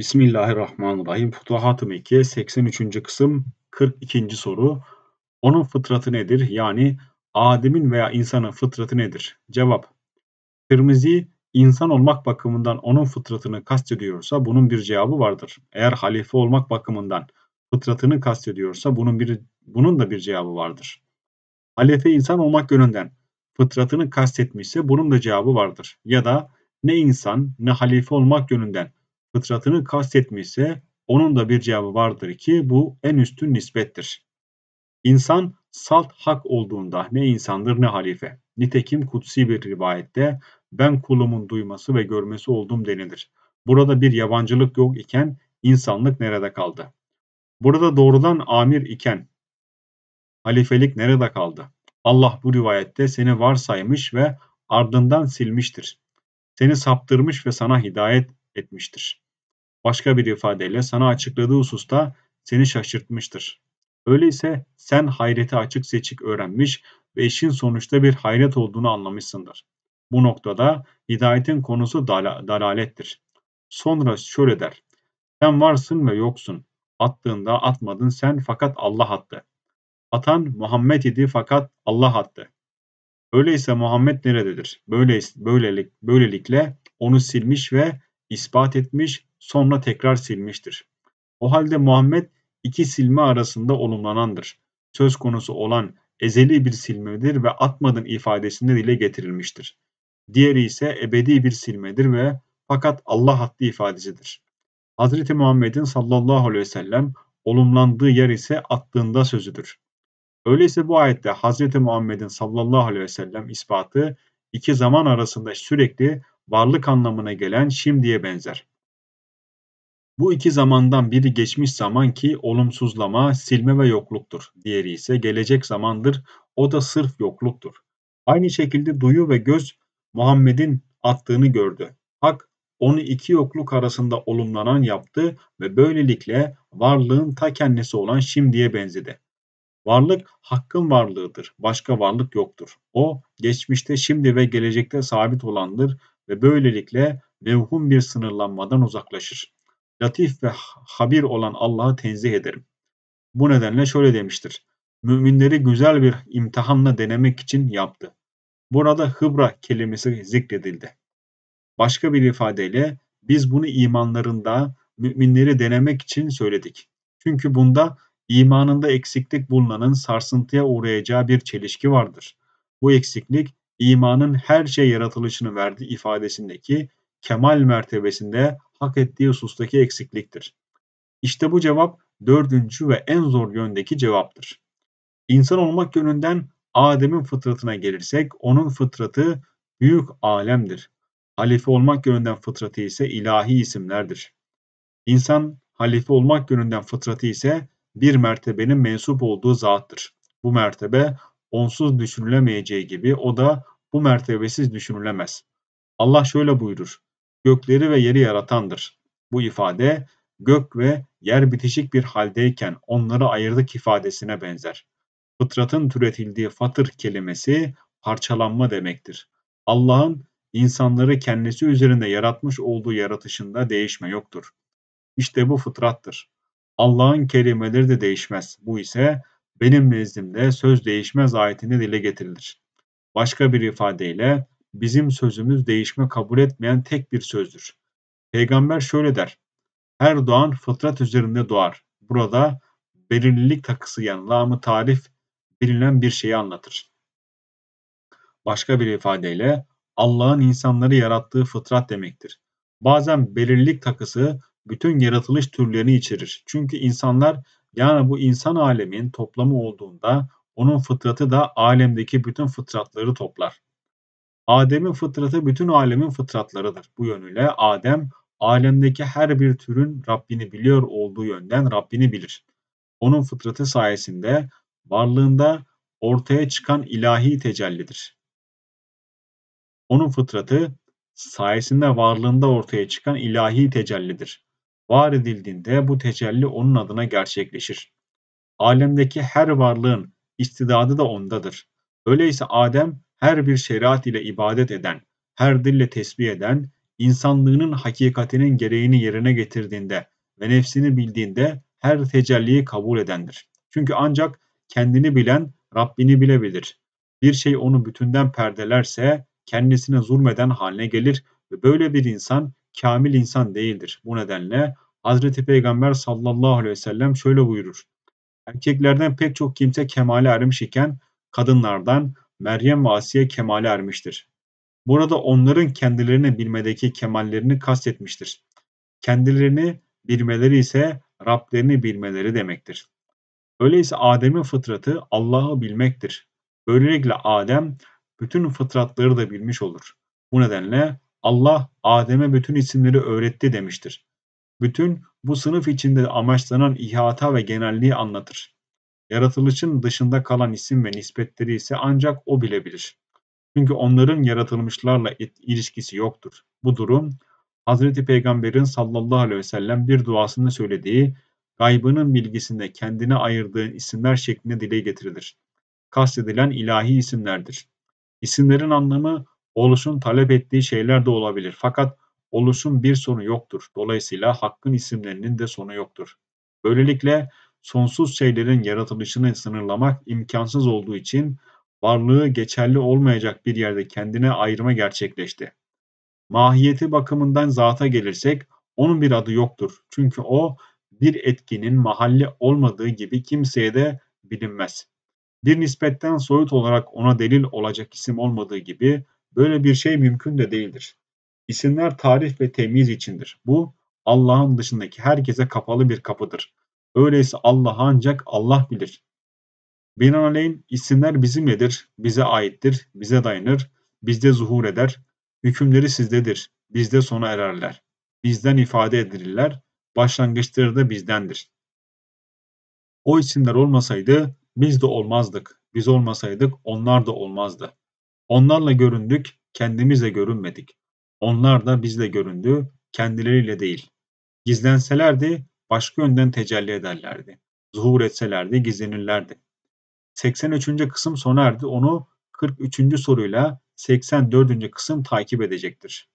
Bismillahirrahmanirrahim. Futuhat-ı Mekke 83. kısım 42. soru. Onun fıtratı nedir? Yani Adem'in veya insanın fıtratı nedir? Cevap. Kırmızı insan olmak bakımından onun fıtratını kastediyorsa bunun bir cevabı vardır. Eğer halife olmak bakımından fıtratını kastediyorsa bunun bir bunun da bir cevabı vardır. Halife insan olmak yönünden fıtratını kastetmişse bunun da cevabı vardır. Ya da ne insan ne halife olmak yönünden fıtratını kastetmişse onun da bir cevabı vardır ki bu en üstün nispettir. İnsan salt hak olduğunda ne insandır ne halife. Nitekim kutsi bir rivayette ben kulumun duyması ve görmesi oldum denilir. Burada bir yabancılık yok iken insanlık nerede kaldı? Burada doğrudan amir iken halifelik nerede kaldı? Allah bu rivayette seni varsaymış ve ardından silmiştir. Seni saptırmış ve sana hidayet etmiştir. Başka bir ifadeyle sana açıkladığı hususta seni şaşırtmıştır. Öyleyse sen hayreti açık seçik öğrenmiş ve işin sonuçta bir hayret olduğunu anlamışsındır. Bu noktada hidayetin konusu dal dalalettir. Sonra şöyle der. Sen varsın ve yoksun. Attığında atmadın sen fakat Allah attı. Atan Muhammed idi fakat Allah attı. Öyleyse Muhammed nerededir? Böyle, böylelik, böylelikle onu silmiş ve ispat etmiş sonra tekrar silmiştir. O halde Muhammed iki silme arasında olumlanandır. Söz konusu olan ezeli bir silmedir ve atmadın ifadesinde dile getirilmiştir. Diğeri ise ebedi bir silmedir ve fakat Allah hattı ifadesidir. Hz. Muhammed'in sallallahu aleyhi ve sellem olumlandığı yer ise attığında sözüdür. Öyleyse bu ayette Hz. Muhammed'in sallallahu aleyhi ve sellem ispatı iki zaman arasında sürekli varlık anlamına gelen şimdiye benzer. Bu iki zamandan biri geçmiş zaman ki olumsuzlama, silme ve yokluktur. Diğeri ise gelecek zamandır. O da sırf yokluktur. Aynı şekilde duyu ve göz Muhammed'in attığını gördü. Hak onu iki yokluk arasında olumlanan yaptı ve böylelikle varlığın ta kendisi olan şimdiye benzedi. Varlık hakkın varlığıdır. Başka varlık yoktur. O geçmişte, şimdi ve gelecekte sabit olandır ve böylelikle mevhum bir sınırlanmadan uzaklaşır latif ve habir olan Allah'ı tenzih ederim. Bu nedenle şöyle demiştir. Müminleri güzel bir imtihanla denemek için yaptı. Burada hıbra kelimesi zikredildi. Başka bir ifadeyle biz bunu imanlarında müminleri denemek için söyledik. Çünkü bunda imanında eksiklik bulunanın sarsıntıya uğrayacağı bir çelişki vardır. Bu eksiklik imanın her şey yaratılışını verdiği ifadesindeki kemal mertebesinde hak ettiği husustaki eksikliktir. İşte bu cevap dördüncü ve en zor yöndeki cevaptır. İnsan olmak yönünden Adem'in fıtratına gelirsek onun fıtratı büyük alemdir. Halife olmak yönünden fıtratı ise ilahi isimlerdir. İnsan halife olmak yönünden fıtratı ise bir mertebenin mensup olduğu zattır. Bu mertebe onsuz düşünülemeyeceği gibi o da bu mertebesiz düşünülemez. Allah şöyle buyurur gökleri ve yeri yaratandır. Bu ifade gök ve yer bitişik bir haldeyken onları ayırdık ifadesine benzer. Fıtratın türetildiği fatır kelimesi parçalanma demektir. Allah'ın insanları kendisi üzerinde yaratmış olduğu yaratışında değişme yoktur. İşte bu fıtrattır. Allah'ın kelimeleri de değişmez. Bu ise benim nezdimde söz değişmez ayetinde dile getirilir. Başka bir ifadeyle bizim sözümüz değişme kabul etmeyen tek bir sözdür. Peygamber şöyle der. Her doğan fıtrat üzerinde doğar. Burada belirlilik takısı yani lamı tarif bilinen bir şeyi anlatır. Başka bir ifadeyle Allah'ın insanları yarattığı fıtrat demektir. Bazen belirlilik takısı bütün yaratılış türlerini içerir. Çünkü insanlar yani bu insan alemin toplamı olduğunda onun fıtratı da alemdeki bütün fıtratları toplar. Adem'in fıtratı bütün alemin fıtratlarıdır. Bu yönüyle Adem alemdeki her bir türün Rabbini biliyor olduğu yönden Rabbini bilir. Onun fıtratı sayesinde varlığında ortaya çıkan ilahi tecellidir. Onun fıtratı sayesinde varlığında ortaya çıkan ilahi tecellidir. Var edildiğinde bu tecelli onun adına gerçekleşir. Alemdeki her varlığın istidadı da ondadır. Öyleyse Adem her bir şeriat ile ibadet eden, her dille tesbih eden, insanlığının hakikatinin gereğini yerine getirdiğinde ve nefsini bildiğinde her tecelliyi kabul edendir. Çünkü ancak kendini bilen Rabbini bilebilir. Bir şey onu bütünden perdelerse kendisine zulmeden haline gelir ve böyle bir insan kamil insan değildir. Bu nedenle Hazreti Peygamber sallallahu aleyhi ve sellem şöyle buyurur. Erkeklerden pek çok kimse kemale ermiş iken kadınlardan Meryem ve Asiye kemale ermiştir. Burada onların kendilerini bilmedeki kemallerini kastetmiştir. Kendilerini bilmeleri ise Rablerini bilmeleri demektir. Öyleyse Adem'in fıtratı Allah'ı bilmektir. Böylelikle Adem bütün fıtratları da bilmiş olur. Bu nedenle Allah Adem'e bütün isimleri öğretti demiştir. Bütün bu sınıf içinde amaçlanan ihata ve genelliği anlatır. Yaratılışın dışında kalan isim ve nispetleri ise ancak o bilebilir. Çünkü onların yaratılmışlarla ilişkisi yoktur. Bu durum Hazreti Peygamber'in sallallahu aleyhi ve sellem bir duasında söylediği gaybının bilgisinde kendine ayırdığın isimler şeklinde dile getirilir. Kastedilen ilahi isimlerdir. İsimlerin anlamı oluşun talep ettiği şeyler de olabilir fakat oluşun bir sonu yoktur. Dolayısıyla hakkın isimlerinin de sonu yoktur. Böylelikle sonsuz şeylerin yaratılışını sınırlamak imkansız olduğu için varlığı geçerli olmayacak bir yerde kendine ayrıma gerçekleşti. Mahiyeti bakımından zata gelirsek onun bir adı yoktur. Çünkü o bir etkinin mahalli olmadığı gibi kimseye de bilinmez. Bir nispetten soyut olarak ona delil olacak isim olmadığı gibi böyle bir şey mümkün de değildir. İsimler tarif ve temiz içindir. Bu Allah'ın dışındaki herkese kapalı bir kapıdır. Öyleyse Allah ancak Allah bilir. Binaenaleyh isimler bizimledir, bize aittir, bize dayanır, bizde zuhur eder, hükümleri sizdedir, bizde sona ererler, bizden ifade edilirler, başlangıçları da bizdendir. O isimler olmasaydı biz de olmazdık, biz olmasaydık onlar da olmazdı. Onlarla göründük, kendimizle görünmedik. Onlar da bizle göründü, kendileriyle değil. Gizlenselerdi başka yönden tecelli ederlerdi. Zuhur etselerdi, gizlenirlerdi. 83. kısım sona erdi. Onu 43. soruyla 84. kısım takip edecektir.